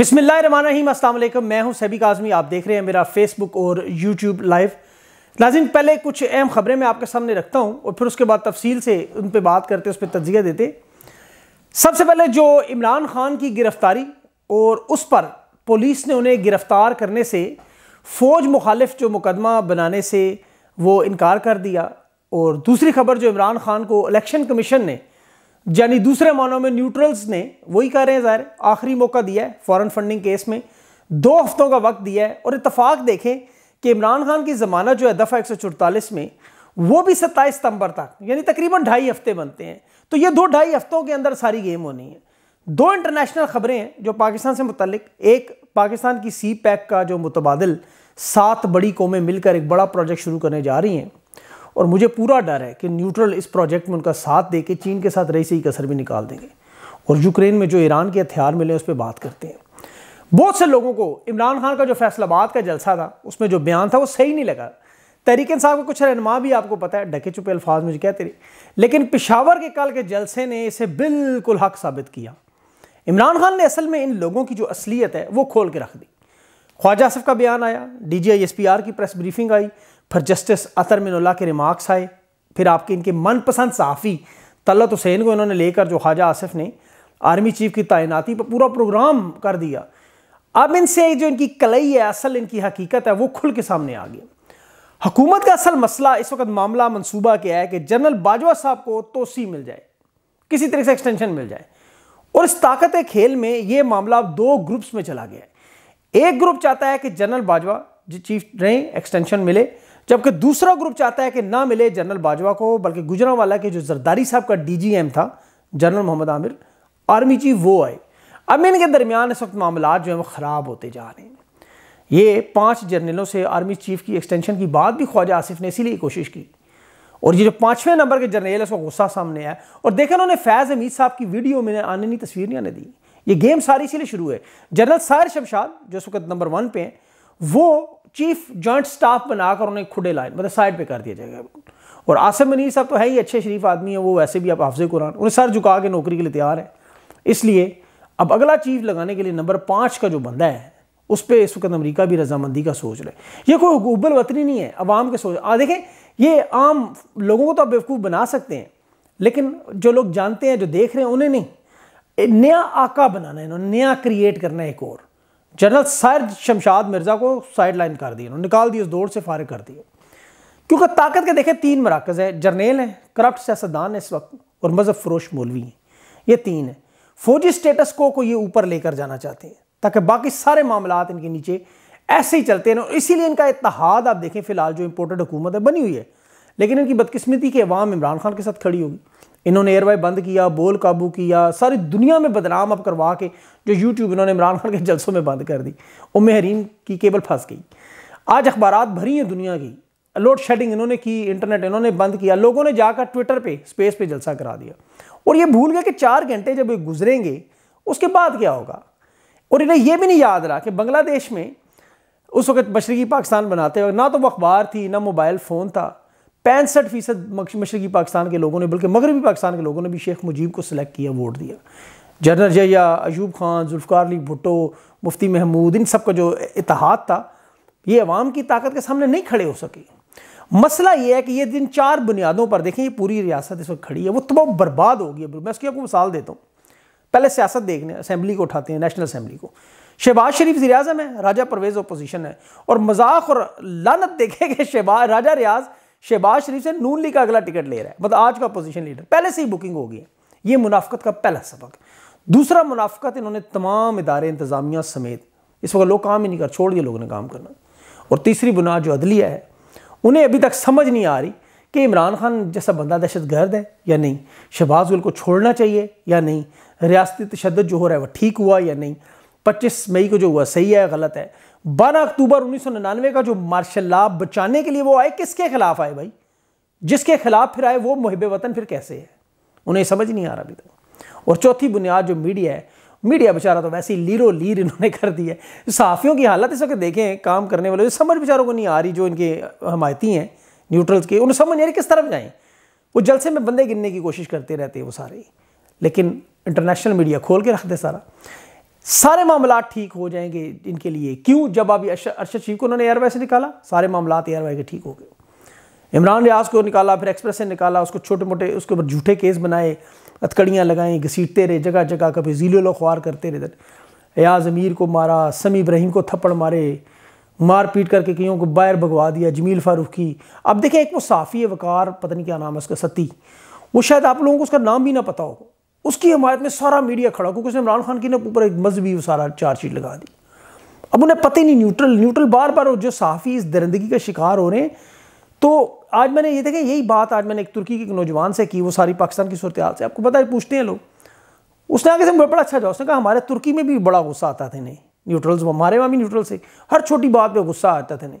बिसमीम अल्लाम मैं हूं सभी काजमी आप देख रहे हैं मेरा फेसबुक और यूट्यूब लाइव नाजिन पहले कुछ अहम ख़बरें मैं आपके सामने रखता हूं और फिर उसके बाद तफसील से उन पर बात करते उस पर तजिया देते सबसे पहले जो इमरान खान की गिरफ़्तारी और उस पर पुलिस ने उन्हें गिरफ़्तार करने से फ़ौज मुखालफ जो मुकदमा बनाने से वो इनकार कर दिया और दूसरी खबर जो इमरान खान को इलेक्शन कमीशन ने यानी दूसरे मानों में न्यूट्रल्स ने वही कह रहे हैं ज़ाहिर आखिरी मौका दिया है फॉरेन फंडिंग केस में दो हफ्तों का वक्त दिया है और इतफाक देखें कि इमरान खान की ज़मानत जो है दफ़ा एक में वो भी सत्ताईस सितंबर तक यानी तकरीबन ढाई हफ्ते बनते हैं तो ये दो ढाई हफ्तों के अंदर सारी गेम होनी है दो इंटरनेशनल खबरें हैं जो पाकिस्तान से मुतलिक एक पाकिस्तान की सी पैक e e का जो मुतबादल सात बड़ी कौमें मिलकर एक बड़ा प्रोजेक्ट शुरू करने जा रही हैं और मुझे पूरा डर है कि न्यूट्रल इस प्रोजेक्ट में उनका साथ दे के चीन के साथ रईस ही कसर भी निकाल देंगे और यूक्रेन में जो ईरान के हथियार मिले उस पर बात करते हैं बहुत से लोगों को इमरान खान का जो फैसलाबाद का जलसा था उसमें जो बयान था वो सही नहीं लगा तहरीक साहब का कुछ रहनमा भी आपको पता है ढके चुपे अल्फाज मुझे कहते रहे लेकिन पिशावर के कल के जलसे ने इसे बिल्कुल हक साबित किया इमरान खान ने असल में इन लोगों की जो असलियत है वो खोल के रख दी ख्वाजा आसफ का बयान आया D G I S P R की प्रेस ब्रीफिंग आई फिर जस्टिस अतर मिनल्ला के रिमार्क्स आए फिर आपके इनके मनपसंद सहाफ़ी तलत हुसैन को इन्होंने लेकर जो ख्वाजा आसिफ ने आर्मी चीफ की तैनाती पर पूरा प्रोग्राम कर दिया अब इनसे जो इनकी कलई है असल इनकी हकीकत है वो खुल के सामने आ गया हुकूमत का असल मसला इस वक्त मामला मनसूबा क्या है कि जनरल बाजवा साहब को तोसी मिल जाए किसी तरह से एक्सटेंशन मिल जाए और इस ताकत खेल में ये मामला अब दो ग्रुप्स में चला गया है एक ग्रुप चाहता है कि जनरल बाजवा जो चीफ रहें एक्सटेंशन मिले जबकि दूसरा ग्रुप चाहता है कि ना मिले जनरल बाजवा को बल्कि गुजरावाला के जो जरदारी साहब का डीजीएम था general Mohammad Amir army chief वो आए अब इनके दरमियान इस वक्त मामला जो है वो ख़राब होते जा रहे हैं ये पाँच जर्नलों से आर्मी चीफ की एक्सटेंशन की बात भी ख्वाजा आसिफ ने इसीलिए कोशिश की और ये जो पाँचवें नंबर के जर्नल है उसका गुस्सा सामने आया और देखा उन्होंने फैज़ अमीद साहब की वीडियो में आने नहीं तस्वीर नहीं आने दी ये गेम सारी इसीलिए शुरू है जनरल सार शमशाद जो इस वक्त नंबर वन पे हैं वो चीफ जॉइंट स्टाफ बनाकर उन्हें खुडे लाए मतलब साइड पे कर दिया जाएगा और आसिम मनीर साहब तो है ही अच्छे शरीफ आदमी है वो वैसे भी आप हाफज कुरान उन्हें सर झुका के नौकरी के लिए तैयार है इसलिए अब अगला चीफ लगाने के लिए नंबर पाँच का जो बंदा है उस पर इस वक्त अमरीका भी रजामंदी का सोच रहे ये कोई उबल वतनी नहीं है आवाम के सोच आ देखें ये आम लोगों को तो आप बेवकूफ़ बना सकते हैं लेकिन जो लोग जानते हैं जो देख रहे हैं उन्हें नहीं नया आका बनाना है इन्होंने नया क्रिएट करना है एक और जनरल सैर शमशाद मिर्ज़ा को साइड लाइन कर दिया उन्होंने निकाल दिया उस दौड़ से फारिग कर दिया क्योंकि ताकत के देखें तीन मराकज़ हैं जर्नेल हैं करप्ट सियासतदान इस वक्त और मज़हब फरोश मौलवी हैं ये तीन हैं फौजी स्टेटस को को ये ऊपर लेकर जाना चाहते हैं ताकि बाकी सारे मामला इनके नीचे ऐसे ही चलते हैं और इसीलिए इनका इतिहाद आप देखें फिलहाल जो इम्पोर्टेड हुकूमत है बनी हुई है लेकिन इनकी बदकिस्मती के अवाम इमरान खान के साथ खड़ी होगी इन्होंने एयरवे बंद किया बोल काबू किया सारी दुनिया में बदनाम अब करवा के जो यूट्यूब इन्होंने इमरान खान के जलसों में बंद कर दी और हरीम की केबल फंस गई आज अखबार भरी हैं दुनिया की लोड शेडिंग इन्होंने की इंटरनेट इन्होंने बंद किया लोगों ने जाकर ट्विटर पे स्पेस पे जलसा करा दिया और ये भूल गया कि चार घंटे जब ये गुजरेंगे उसके बाद क्या होगा और इन्हें यह भी नहीं याद रहा कि बांग्लादेश में उस वक्त मशरकी पाकिस्तान बनाते वक्त ना तो वो अखबार थी ना मोबाइल फ़ोन था पैंसठ फीसद मशरकी पाकिस्तान के लोगों ने बल्कि मगरबी पाकिस्तान के लोगों ने भी शेख मुजीब को सिलेक्ट किया वोट दिया जनरल जया अयूब खान जुल्फ़ार अली भुट्टो मुफ्ती महमूद इन सब का जो इतिहाद था ये अवाम की ताकत के सामने नहीं खड़े हो सके मसला ये है कि ये दिन चार बुनियादों पर देखें ये पूरी रियासत इस वक्त खड़ी है वो तमाम बर्बाद होगी मैं उसकी आपको मिसाल देता हूँ पहले सियासत देखने असेंबली को उठाते हैं नेशनल असेंबली को शहबाज शरीफ वजी है राजा परवेज़ अपोजिशन है और मजाक और लानत देखें कि शहबाज राजा रियाज़ शहबाज शरीफ से नून लीग का अगला टिकट ले रहा है मतलब आज का अपोजिशन लीडर पहले से ही बुकिंग हो गई है ये मुनाफ्त का पहला सबक दूसरा मुनाफ्त इन्होंने तमाम इदारे इंतजामिया समेत इस वक्त लोग काम ही नहीं कर छोड़ दिए लोगों ने काम करना और तीसरी बुनियाद जो अदलिया है उन्हें अभी तक समझ नहीं आ रही कि इमरान खान जैसा बंदा दहशत गर्द है या नहीं शहबाज गुल को छोड़ना चाहिए या नहीं रियासती तशद जो हो रहा है वह ठीक हुआ या नहीं पच्चीस मई को जो हुआ सही है गलत है बारह अक्टूबर 1999 का जो मार्शल ला बचाने के लिए वो आए किसके खिलाफ आए भाई जिसके खिलाफ फिर आए वो मुहब वतन फिर कैसे है उन्हें समझ नहीं आ रहा अभी तक और चौथी बुनियाद जो मीडिया है मीडिया बेचारा तो वैसे ही लीरो लीर इन्होंने कर दी है साफियों की हालत इस वक्त देखें काम करने वाले समझ बेचारों को नहीं आ रही जो इनके हमायती हैं न्यूट्रल्स के उन्हें समझ नहीं आ रही किस तरफ जाएँ वो जलसे में बंदे गिनने की कोशिश करते रहते हैं वो सारे लेकिन इंटरनेशनल मीडिया खोल के रख दे सारा सारे मामला ठीक हो जाएंगे इनके लिए क्यों जब अभी अरशद शरीफ को उन्होंने वाई से निकाला सारे मामला वाई के ठीक हो गए इमरान रियाज को निकाला फिर एक्सप्रेस से निकाला उसको छोटे मोटे उसके ऊपर झूठे केस बनाए अथकड़ियाँ लगाएं घसीटते रहे जगह जगह कभी जीलो ख्वार करते रहे एयाज अमीर को मारा समी इब्राहिम को थप्पड़ मारे मार पीट करके कईयों को बाहर भगवा दिया जमील फारूक की अब देखें एक वो साफ़ी वकार पता नहीं क्या नाम है उसका सती वो शायद आप लोगों को उसका नाम भी ना पता होगा उसकी हमायत में सारा मीडिया खड़ा क्योंकि उसने इमरान खान की ने ऊपर एक मजहबी सारा चार्जशीट लगा दी अब उन्हें पता ही नहीं न्यूट्रल न्यूट्रल बार बार जो साफ़ी इस दरिंदगी का शिकार हो रहे हैं तो आज मैंने ये देखा यही बात आज मैंने एक तुर्की के नौजवान से की वो सारी पाकिस्तान की सूरत हाल से आपको पता है पूछते हैं लोग उसने आगे से बड़ा अच्छा जवाब उसने कहा हमारे तुर्की में भी बड़ा गुस्सा आता था नहीं न्यूट्रल्स हमारे वहाँ भी न्यूट्रल्स है हर छोटी बात पर गुस्सा आता था नहीं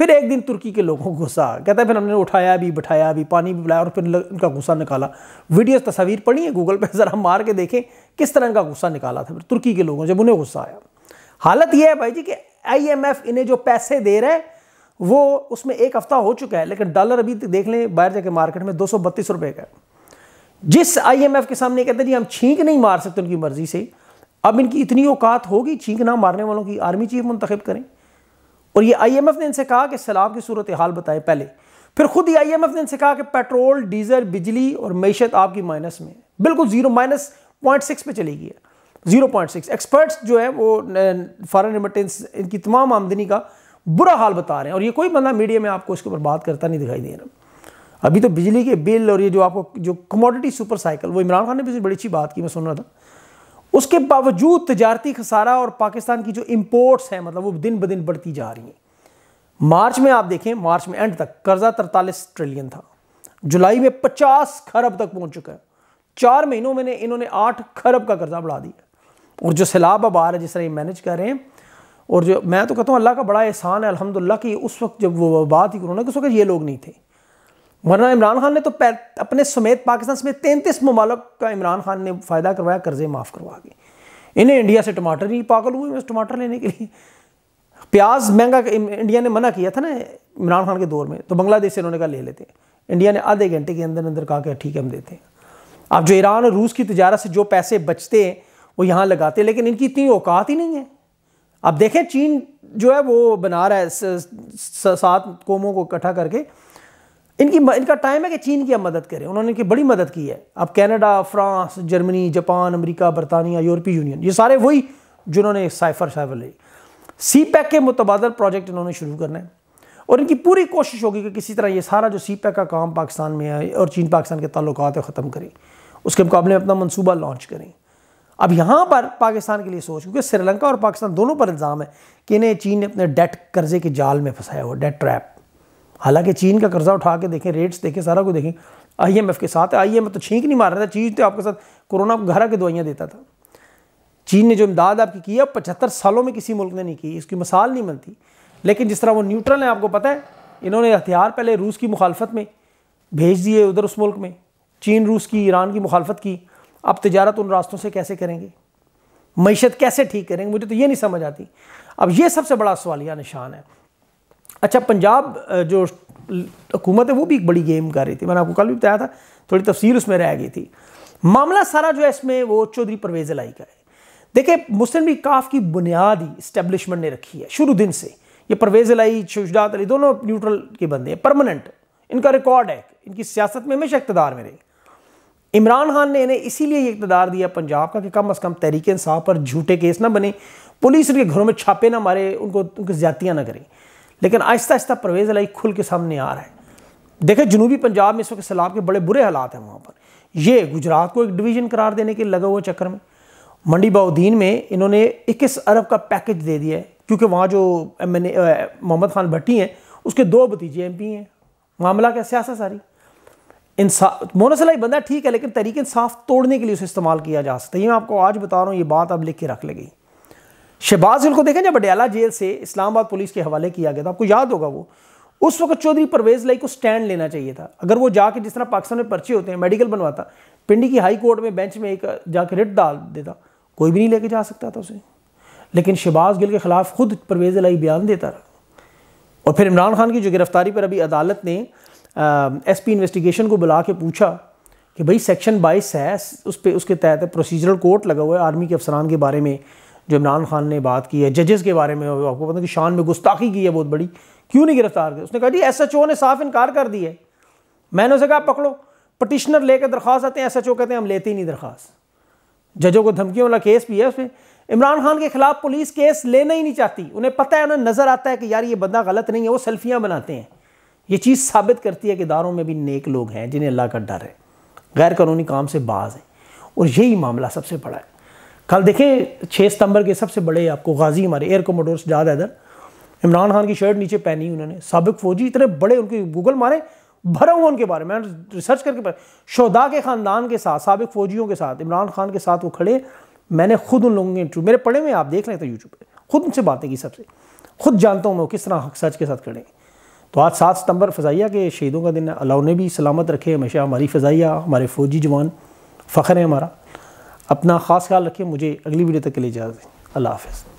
फिर एक दिन तुर्की के लोगों को गुस्सा कहता है फिर हमने उठाया भी बिठाया भी पानी भी पिलाया और फिर उनका गुस्सा निकाला वीडियो तस्वीर पड़ी है गूगल पर ज़रा मार के देखें किस तरह का गुस्सा निकाला था फिर तुर्की के लोगों जब उन्हें गुस्सा आया हालत यह है भाई जी कि आई इन्हें जो पैसे दे रहे हैं वो उसमें एक हफ्ता हो चुका है लेकिन डॉलर अभी देख लें बाहर जाके मार्केट में दो सौ का जिस एफ के सामने कहते जी हम छींक नहीं मार सकते उनकी मर्जी से अब इनकी इतनी औकात होगी छींक ना मारने वालों की आर्मी चीफ मुंतखब करें और ये आईएमएफ ने इनसे कहा कि सैलाब की सूरत हाल बताएं पहले फिर खुद ही आईएमएफ ने इनसे कहा कि पेट्रोल डीजल बिजली और मीशत आपकी माइनस में बिल्कुल जीरो माइनस पॉइंट सिक्स पर चली गई है जीरो पॉइंट सिक्स एक्सपर्ट्स जो है वो फॉरन रिमिटेंस इनकी तमाम आमदनी का बुरा हाल बता रहे हैं और ये कोई बंदा मीडिया में आपको इसके ऊपर बात करता नहीं दिखाई दे रहा अभी तो बिजली के बिल और ये जो आपको जो कमोडिटी सुपर साइकिल वो इमरान खान ने भी बड़ी अच्छी बात की मैं सुन रहा था उसके बावजूद तजारती खसारा और पाकिस्तान की जो इम्पोर्ट्स हैं मतलब वो दिन ब दिन बढ़ती जा रही हैं मार्च में आप देखें मार्च में एंड तक कर्जा तरतालीस ट्रिलियन था जुलाई में पचास खरब तक पहुंच चुका है चार महीनों में इन्होंने आठ खरब का कर्जा बढ़ा दिया और जो सैलाब आबार है जिस तरह ये मैनेज कर रहे हैं और जो मैं तो कहता हूँ अल्लाह का बड़ा एहसान है अलहमदिल्ला कि उस वक्त जब वो बात ही कोरोना के उस वक्त ये लोग नहीं थे वरना इमरान खान ने तो अपने समेत पाकिस्तान समेत तैंतीस ममालक का इमरान खान ने फ़ायदा करवाया कर्ज़े माफ़ करवा के इन्हें इंडिया से टमाटर ही पागल हुए उस टमाटर लेने के लिए प्याज महंगा इंडिया ने मना किया था ना इमरान खान के दौर में तो बांग्लादेश से इन्होंने कहा ले लेते हैं इंडिया ने आधे घंटे के अंदर अंदर कहा कि ठीक है हम देते हैं अब जो ईरान और रूस की तजारत से जो पैसे बचते हैं वो यहाँ लगाते हैं लेकिन इनकी इतनी औकात ही नहीं है अब देखें चीन जो है वो बना रहा है सात कौमों को इकट्ठा करके इनकी इनका टाइम है कि चीन की अब मदद करें उन्होंने इनकी बड़ी मदद की है अब Canada France Germany Japan America बरतानिया यूरोपीय यूनियन ये सारे वही जिन्होंने साइफर साइफर ली सी पैक के मुतबादल प्रोजेक्ट इन्होंने शुरू करना है और इनकी पूरी कोशिश होगी कि किसी तरह ये सारा जो सी पैक का काम पाकिस्तान में आए और चीन पाकिस्तान के तल्लक है ख़त्म करें उसके मुकाबले अपना मनसूबा लॉन्च करें अब यहाँ पर पाकिस्तान के लिए सोच क्योंकि श्रीलंका और पाकिस्तान दोनों पर इल्ज़ाम है कि इन्हें चीन ने अपने डेट कर्जे के जाल में फंसाया हुआ डेट ट्रैप हालांकि चीन का कर्जा उठा के देखें रेट्स देखें सारा कुछ देखें आईएमएफ के साथ आई एम तो छींक नहीं मार रहा था चीन तो आपके साथ कोरोना को घर आके दवाइयाँ देता था चीन ने जो इमदाद आपकी की है पचहत्तर सालों में किसी मुल्क ने नहीं की इसकी मिसाल नहीं मिलती लेकिन जिस तरह वो न्यूट्रल है आपको पता है इन्होंने हथियार पहले रूस की मुखालफत में भेज दिए उधर उस मुल्क में चीन रूस की ईरान की मुखालफत की अब तजारत उन रास्तों से कैसे करेंगे मीशत कैसे ठीक करेंगे मुझे तो ये नहीं समझ आती अब ये सबसे बड़ा सवालिया निशान है अच्छा पंजाब जो हुकूमत है वो भी एक बड़ी गेम कर रही थी मैंने आपको कल भी बताया था थोड़ी तफसील उसमें रह गई थी मामला सारा जो है इसमें वो चौधरी परवेज लाई का है देखिए मुस्लिम लीग काफ की बुनियाद ही इस्टेब्लिशमेंट ने रखी है शुरू दिन से ये परवेज लाई शुजात अली दोनों न्यूट्रल के बंदे हैं परमानेंट इनका रिकॉर्ड है इनकी सियासत में हमेशा इकतदार में रहे इमरान खान ने इन्हें इसीलिए ये इकतदार दिया पंजाब का कि कम अज़ कम तहरीक इंसाफ पर झूठे केस ना बने पुलिस उनके घरों में छापे ना मारे उनको उनकी ज्यादतियाँ ना करें लेकिन आहिस्ता आहिस्ता परवेज़ अलाई खुल के सामने आ रहा है देखें जनूबी पंजाब में इस वक्त सैलाब के बड़े बुरे हालात हैं वहाँ पर ये गुजरात को एक डिवीज़न करार देने के लगे हुए चक्कर में मंडी बाउद्दीन में इन्होंने इक्कीस अरब का पैकेज दे दिया है क्योंकि वहाँ जो एम एन मोहम्मद खान भट्टी हैं उसके दो भतीजे एम पी हैं मामला क्या सियासत सारी इंसाफ मोनसलाई बंदा ठीक है लेकिन तरीके इंसाफ तोड़ने के लिए उसे इस्तेमाल किया जा सकता है ये मैं आपको आज बता रहा हूँ ये बात अब लिख के रख ले गई शहबाज गिल को देखें जब बडयाला जेल से इस्लामाबाद पुलिस के हवाले किया गया था आपको याद होगा वो उस वक्त चौधरी परवेज लाई को स्टैंड लेना चाहिए था अगर वो जाके जिस तरह पाकिस्तान में पर्चे होते हैं मेडिकल बनवाता पिंडी की हाई कोर्ट में बेंच में एक जाके रिट डाल देता कोई भी नहीं लेके जा सकता था उसे लेकिन शहबाज गिल के खिलाफ खुद परवेज लाई बयान देता रहा और फिर इमरान खान की जो गिरफ्तारी पर अभी अदालत ने एस पी इन्वेस्टिगेशन को बुला के पूछा कि भाई सेक्शन बाईस है उस पर उसके तहत प्रोसीजरल कोर्ट लगा हुआ है आर्मी के अफसरान के बारे में जो इमरान खान ने बात की है जजेस के बारे में आपको पता कि शान में गुस्ताखी की है बहुत बड़ी क्यों नहीं गिरफ्तार किया उसने कहा जी एस एच ओ ने साफ इनकार कर दिया है मैंने उसे कहा पकड़ो पटिशनर लेकर दरख्वास्त आते हैं एस एच ओ कहते हैं हम लेते ही नहीं दरख्वास्त जजों को धमकियों वाला केस भी है उसमें इमरान खान के खिलाफ पुलिस केस लेना ही नहीं चाहती उन्हें पता है उन्हें नज़र आता है कि यार ये बंदा गलत नहीं है वो सेल्फियाँ बनाते हैं ये चीज़ साबित करती है कि इदारों में भी नेक लोग हैं जिन्हें अल्लाह का डर है गैर कानूनी काम से बाज हैं और यही मामला सबसे बड़ा है कल देखें छः सितंबर के सबसे बड़े आपको गाजी हमारे एयर कमोडोर्स सजाद हैदर इमरान खान की शर्ट नीचे पहनी उन्होंने सबक फौजी इतने बड़े उनके गूगल मारे भरा हुआ उनके बारे में रिसर्च करके शोदा के ख़ानदान के साथ सबक फौजियों के साथ इमरान खान के साथ वो खड़े मैंने खुद उन लोगों के इंटरव्यू मेरे पढ़े हुए आप देख रहे थे यूट्यूब पर खुद उनसे बातें की सबसे खुद जानता हूँ मैं किस तरह हक सच के साथ खड़े तो आज सात सितंबर फ़जाइया के शहीदों का दिन है अल्लाह उन्हें भी सलामत रखे हमेशा हमारी फ़जाइया हमारे फ़ौजी जवान फ़ख्र है हमारा अपना ख़ास ख्याल रखिए मुझे अगली वीडियो तक के लिए इजाज़त अल्लाह हाफ़